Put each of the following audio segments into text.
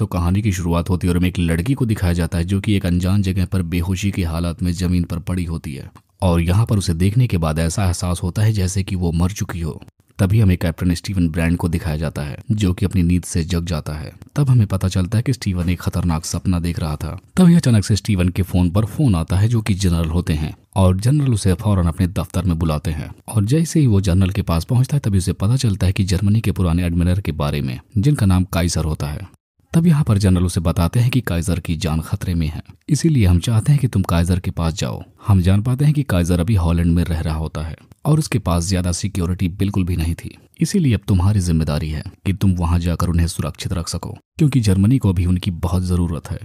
तो कहानी की शुरुआत होती है और हमें एक लड़की को दिखाया जाता है जो कि एक अनजान जगह पर बेहोशी की हालत में जमीन पर पड़ी होती है और यहाँ पर उसे देखने के बाद ऐसा एहसास होता है जैसे कि वो मर चुकी हो तभी हमें कैप्टन स्टीवन ब्रांड को दिखाया जाता है जो कि अपनी नींद से जग जाता है तब हमें पता चलता है कि स्टीवन एक खतरनाक सपना देख रहा था तभी अचानक से स्टीवन के फोन पर फोन आता है जो कि जनरल होते हैं और जनरल उसे फौरन अपने दफ्तर में बुलाते हैं और जैसे ही वो जनरल के पास पहुंचता है तभी उसे पता चलता है कि जर्मनी के पुराने एडमिनर के बारे में जिनका नाम काइसर होता है तब यहाँ पर जनरल उसे बताते हैं कि काइजर की जान खतरे में है इसीलिए हम चाहते हैं कि तुम काइजर के पास जाओ हम जान पाते हैं कि काइजर अभी हॉलैंड में रह रहा होता है और उसके पास ज्यादा सिक्योरिटी बिल्कुल भी नहीं थी इसीलिए अब तुम्हारी जिम्मेदारी है कि तुम वहां जाकर उन्हें सुरक्षित रख सको क्योंकि जर्मनी को अभी उनकी बहुत जरूरत है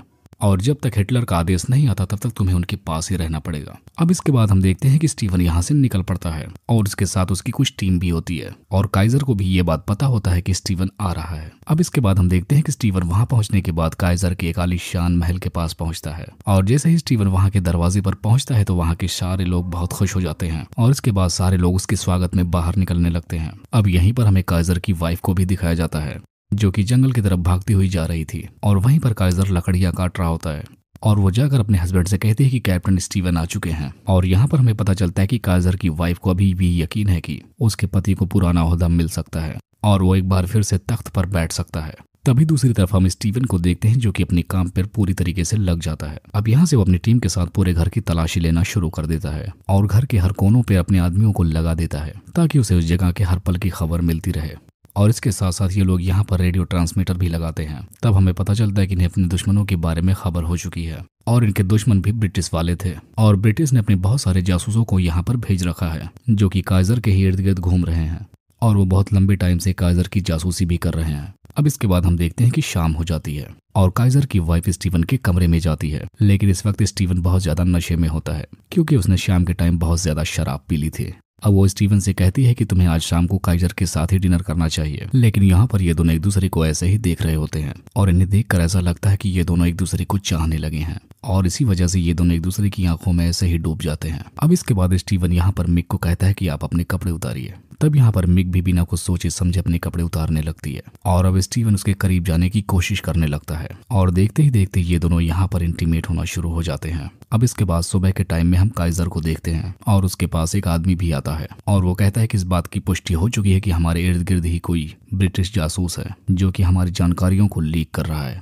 और जब तक हिटलर का आदेश नहीं आता तब तक तुम्हें उनके पास ही रहना पड़ेगा अब इसके बाद हम देखते हैं कि स्टीवन यहाँ से निकल पड़ता है और उसके साथ उसकी कुछ टीम भी होती है और काइजर को भी ये बात पता होता है कि स्टीवन आ रहा है अब इसके बाद हम देखते हैं कि स्टीवन वहाँ पहुँचने के बाद काइजर के एक आलिशान महल के पास पहुँचता है और जैसे ही स्टीवन वहाँ के दरवाजे पर पहुंचता है तो वहाँ के सारे लोग बहुत खुश हो जाते हैं और इसके बाद सारे लोग उसके स्वागत में बाहर निकलने लगते हैं अब यहीं पर हमें काइजर की वाइफ को भी दिखाया जाता है जो कि जंगल की तरफ भागती हुई जा रही थी और वहीं पर काइजर लकड़िया काट रहा होता है और वो जाकर अपने हस्बैंड से कहते हैं कि कैप्टन स्टीवन आ चुके हैं और यहाँ पर हमें पता चलता है कि काइजर की वाइफ को अभी भी यकीन है कि उसके पति को पुराना अहदा मिल सकता है और वो एक बार फिर से तख्त पर बैठ सकता है तभी दूसरी तरफ हम स्टीवन को देखते हैं जो कि अपने काम पर पूरी तरीके से लग जाता है अब यहाँ से वो अपनी टीम के साथ पूरे घर की तलाशी लेना शुरू कर देता है और घर के हर कोनों पर अपने आदमियों को लगा देता है ताकि उसे उस जगह के हर पल की खबर मिलती रहे और इसके साथ साथ ये लोग यहाँ पर रेडियो ट्रांसमीटर भी लगाते हैं तब हमें पता चलता है कि इन्हें अपने दुश्मनों के बारे में खबर हो चुकी है और इनके दुश्मन भी ब्रिटिश वाले थे और ब्रिटिश ने अपने बहुत सारे जासूसों को यहाँ पर भेज रखा है जो की काइजर के ही इर्द गिर्द घूम रहे हैं और वो बहुत लंबे टाइम से काइजर की जासूसी भी कर रहे हैं अब इसके बाद हम देखते हैं कि शाम हो जाती है और काइजर की वाइफ स्टीवन के कमरे में जाती है लेकिन इस वक्त स्टीवन बहुत ज्यादा नशे में होता है क्योंकि उसने शाम के टाइम बहुत ज्यादा शराब पी ली थी अब वो स्टीवन से कहती है कि तुम्हें आज शाम को काइजर के साथ ही डिनर करना चाहिए लेकिन यहाँ पर ये दोनों एक दूसरे को ऐसे ही देख रहे होते हैं और इन्हें देखकर ऐसा लगता है कि ये दोनों एक दूसरे को चाहने लगे हैं और इसी वजह से ये दोनों एक दूसरे की आंखों में ऐसे ही डूब जाते हैं अब इसके बाद स्टीवन यहाँ पर मिक को कहता है कि आप अपने कपड़े उतारिये तब यहाँ पर मिक भी बिना कुछ सोचे समझे अपने कपड़े उतारने लगती है और अब स्टीवन उसके करीब जाने की कोशिश करने लगता है और देखते ही देखते ये दोनों यहाँ पर इंटीमेट होना शुरू हो जाते हैं अब इसके बाद सुबह के टाइम में हम काइजर को देखते हैं और उसके पास एक आदमी भी आता है और वो कहता है कि इस बात की पुष्टि हो चुकी है कि हमारे इर्द गिर्द ही कोई ब्रिटिश जासूस है जो कि हमारी जानकारियों को लीक कर रहा है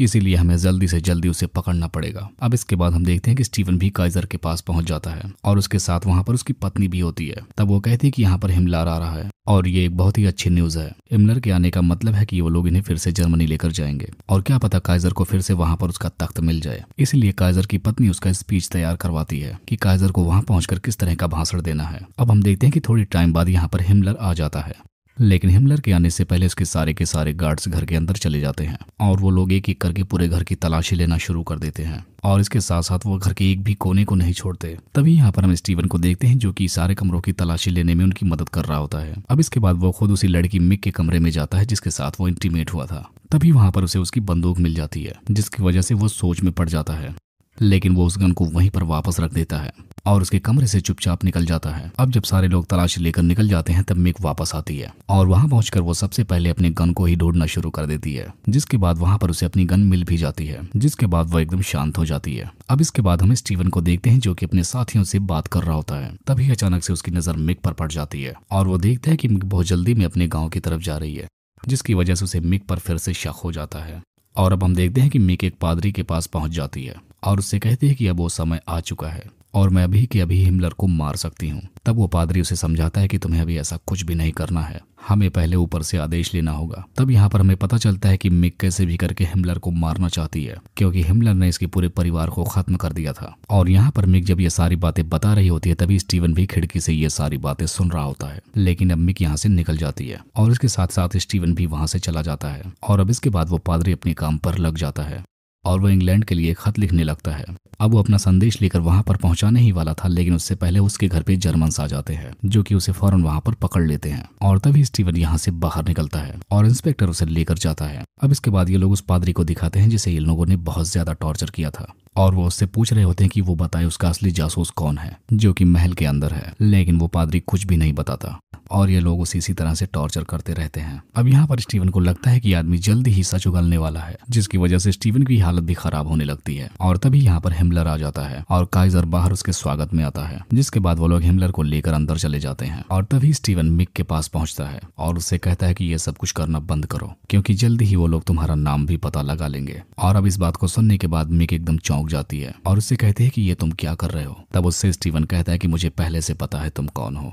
इसीलिए हमें जल्दी से जल्दी उसे पकड़ना पड़ेगा अब इसके बाद हम देखते हैं कि स्टीवन भी काइजर के पास पहुंच जाता है और उसके साथ वहां पर उसकी पत्नी भी होती है तब वो कहती है कि यहाँ पर हिमलर आ रहा है और ये एक बहुत ही अच्छी न्यूज है हिमलर के आने का मतलब है कि वो लोग इन्हें फिर से जर्मनी लेकर जाएंगे और क्या पता काइजर को फिर से वहां पर उसका तख्त मिल जाए इसलिए काइजर की पत्नी उसका स्पीच तैयार करवाती है कि काइजर को वहां पहुंचकर किस तरह का भाषण देना है अब हम देखते हैं कि थोड़ी टाइम बाद यहाँ पर हिमलर आ जाता है लेकिन हिमलर के आने से पहले उसके सारे के सारे गार्ड्स घर के अंदर चले जाते हैं और वो लोग एक एक करके पूरे घर की तलाशी लेना शुरू कर देते हैं और इसके साथ साथ वो घर के एक भी कोने को नहीं छोड़ते तभी यहाँ पर हम स्टीवन को देखते हैं जो कि सारे कमरों की तलाशी लेने में उनकी मदद कर रहा होता है अब इसके बाद वो खुद उसी लड़की मिक के कमरे में जाता है जिसके साथ वो इंटीमेट हुआ था तभी वहां पर उसे उसकी बंदूक मिल जाती है जिसकी वजह से वो सोच में पड़ जाता है लेकिन वो उस गन को वहीं पर वापस रख देता है और उसके कमरे से चुपचाप निकल जाता है अब जब सारे लोग तलाशी लेकर निकल जाते हैं तब मिक वापस आती है और वहां पहुंचकर वो सबसे पहले अपने गन को ही ढूंढना शुरू कर देती है जिसके बाद वहां पर उसे अपनी गन मिल भी जाती है जिसके बाद वो एकदम शांत हो जाती है अब इसके बाद हम स्टीवन को देखते हैं जो की अपने साथियों से बात कर रहा होता है तभी अचानक से उसकी नजर मिक पर पड़ जाती है और वो देखता है की मिक बहुत जल्दी में अपने गाँव की तरफ जा रही है जिसकी वजह से उसे मिक पर फिर से शक हो जाता है और अब हम देखते हैं कि मिक एक पादरी के पास पहुंच जाती है और उससे कहती है कि अब वो समय आ चुका है और मैं अभी के अभी हिमलर को मार सकती हूँ तब वो पादरी उसे समझाता है कि तुम्हें अभी ऐसा कुछ भी नहीं करना है हमें पहले ऊपर से आदेश लेना होगा तब यहाँ पर हमें पता चलता है कि मिक कैसे भी करके हिमलर को मारना चाहती है क्योंकि हिमलर ने इसके पूरे परिवार को खत्म कर दिया था और यहाँ पर मिक जब ये सारी बातें बता रही होती है तभी स्टीवन भी खिड़की से ये सारी बातें सुन रहा होता है लेकिन अब मिक यहाँ से निकल जाती है और इसके साथ साथ स्टीवन भी वहाँ से चला जाता है और अब इसके बाद वो पादरी अपने काम पर लग जाता है और वो इंग्लैंड के लिए खत लिखने लगता है अब वो अपना संदेश लेकर वहां पर पहुंचाने ही वाला था लेकिन उससे पहले उसके घर पे जर्मन आ जाते हैं जो कि उसे फौरन वहां पर पकड़ लेते हैं और तभी स्टीवन यहाँ से बाहर निकलता है और इंस्पेक्टर उसे लेकर जाता है अब इसके बाद ये लोग उस पादरी को दिखाते हैं जिसे इन लोगों ने बहुत ज्यादा टॉर्चर किया था और वो उससे पूछ रहे होते हैं कि वो बताए उसका असली जासूस कौन है जो कि महल के अंदर है लेकिन वो पादरी कुछ भी नहीं बताता और ये लोग उसे इसी तरह से टॉर्चर करते रहते हैं अब यहाँ पर स्टीवन को लगता है कि आदमी जल्दी ही सच उगलने वाला है जिसकी वजह से स्टीवन की हालत हालत भी खराब होने लगती है और तभी यहाँ पर हिमलर आ जाता है और काइजर बाहर उसके स्वागत में आता है जिसके बाद वो लोग हिमलर को लेकर अंदर चले जाते हैं और तभी स्टीवन मिक के पास पहुंचता है और उससे कहता है कि ये सब कुछ करना बंद करो क्योंकि जल्द ही वो लोग तुम्हारा नाम भी पता लगा लेंगे और अब इस बात को सुनने के बाद मिक एकदम चौंक जाती है और उससे कहते हैं कि ये तुम क्या कर रहे हो तब उससे स्टीवन कहता है कि मुझे पहले से पता है तुम कौन हो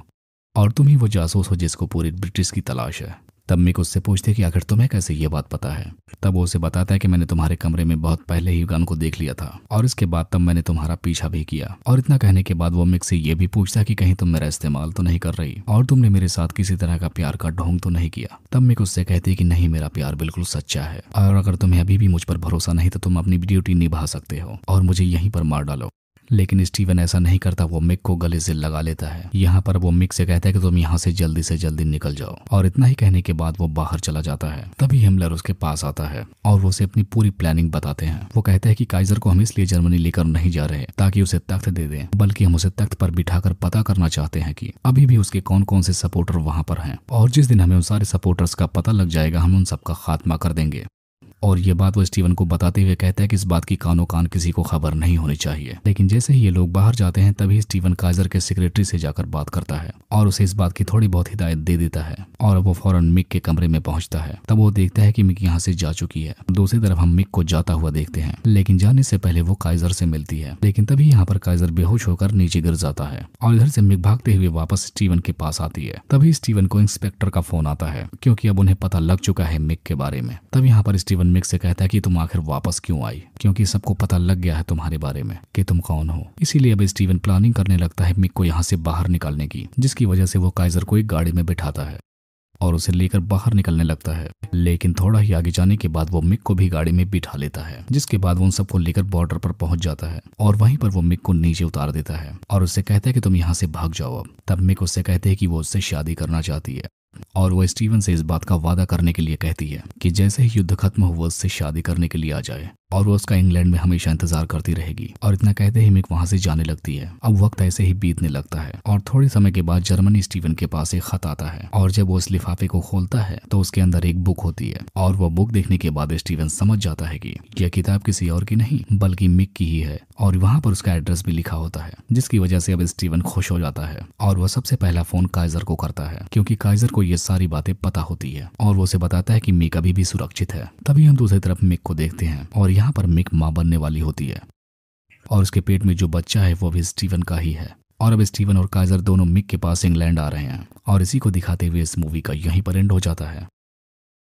और तुम ही वो जासूस हो जिसको पूरी ब्रिटिश की तलाश है तब मिक उससे पूछते कि आखिर तुम्हें कैसे ये बात पता है तब वो उसे बताता है कि मैंने तुम्हारे कमरे में बहुत पहले ही गन को देख लिया था और इसके बाद तब मैंने तुम्हारा पीछा भी किया और इतना कहने के बाद वो मिक से ये भी पूछता कि कहीं तुम मेरा इस्तेमाल तो नहीं कर रही और तुमने मेरे साथ किसी तरह का प्यार का ढोंग तो नहीं किया तब मिक उससे कहती है नहीं मेरा प्यार बिल्कुल सच्चा है और अगर तुम्हें अभी भी मुझ पर भरोसा नहीं तो तुम अपनी ड्यूटी निभा सकते हो और मुझे यहीं पर मार डालो लेकिन स्टीवन ऐसा नहीं करता वो मिक को गले से लगा लेता है यहाँ पर वो मिक से कहता है कि तुम यहाँ से जल्दी से जल्दी निकल जाओ और इतना ही कहने के बाद वो बाहर चला जाता है तभी हिमलर उसके पास आता है और वो उसे अपनी पूरी प्लानिंग बताते हैं वो कहते हैं कि काइजर को हम इसलिए जर्मनी लेकर नहीं जा रहे ताकि उसे तख्त दे दें बल्कि हम उसे तख्त पर कर पता करना चाहते हैं की अभी भी उसके कौन कौन से सपोर्टर वहाँ पर है और जिस दिन हमें उन सारे सपोर्टर्स का पता लग जाएगा हम उन सबका खात्मा कर देंगे और ये बात वो स्टीवन को बताते हुए कहता है कि इस बात की कानो कान किसी को खबर नहीं होनी चाहिए लेकिन जैसे ही ये लोग बाहर जाते हैं तभी स्टीवन काइजर के सेक्रेटरी से जाकर बात करता है और उसे इस बात की थोड़ी बहुत हिदायत दे देता है और वो फौरन मिक के कमरे में पहुंचता है तब वो देखता है की मिक यहाँ से जा चुकी है दूसरी तरफ हम मिक को जाता हुआ देखते हैं लेकिन जाने से पहले वो काइजर से मिलती है लेकिन तभी यहाँ पर काइजर बेहोश होकर नीचे गिर जाता है और इधर से मिक भागते हुए वापस स्टीवन के पास आती है तभी स्टीवन को इंस्पेक्टर का फोन आता है क्योंकि अब उन्हें पता लग चुका है मिक के बारे में तब यहाँ पर स्टीवन मिक से कहता है कि तुम आखिर वापस क्यों आई क्योंकि सबको पता लग गया है तुम्हारे बारे में कि तुम कौन हो इसीलिए अब स्टीवन प्लानिंग करने लगता है मिक को यहाँ से बाहर निकालने की जिसकी वजह से वो काइजर को एक गाड़ी में बिठाता है और उसे लेकर बाहर निकलने लगता है लेकिन थोड़ा ही आगे जाने के बाद वो मिक को भी गाड़ी में बिठा लेता है जिसके बाद वो उन सबको लेकर बॉर्डर पर पहुंच जाता है और वहीं पर वो मिक को नीचे उतार देता है और उससे कहता है कि तुम यहाँ से भाग जाओ तब मिक उससे कहते हैं कि वो उससे शादी करना चाहती है और वह स्टीवन से इस बात का वादा करने के लिए कहती है कि जैसे ही युद्ध खत्म हो वह उससे शादी करने के लिए आ जाए और वो उसका इंग्लैंड में हमेशा इंतजार करती रहेगी और इतना कहते ही मिक वहां से जाने लगती है अब वक्त ऐसे ही बीतने लगता है और थोड़े समय के बाद जर्मनी स्टीवन के पास एक खत आता है और जब वो इस लिफाफे को खोलता है तो उसके अंदर एक बुक होती है और वो बुक देखने के बाद स्टीवन समझ जाता है कि यह किताब किसी और की नहीं बल्कि मिक की ही है और वहां पर उसका एड्रेस भी लिखा होता है जिसकी वजह से अब स्टीवन खुश हो जाता है और वह सबसे पहला फोन काइजर को करता है क्योंकि काइजर को ये सारी बातें पता होती है और वो उसे बताता है कि मिक अभी भी सुरक्षित है तभी हम दूसरी तरफ मिक को देखते हैं और यहाँ पर मिक मां बनने वाली होती है और उसके पेट में जो बच्चा है वो अभी स्टीवन का ही है और अब स्टीवन और काइजर दोनों मिक के पास इंग्लैंड आ रहे हैं और इसी को दिखाते हुए इस मूवी का यहीं पर एंड हो जाता है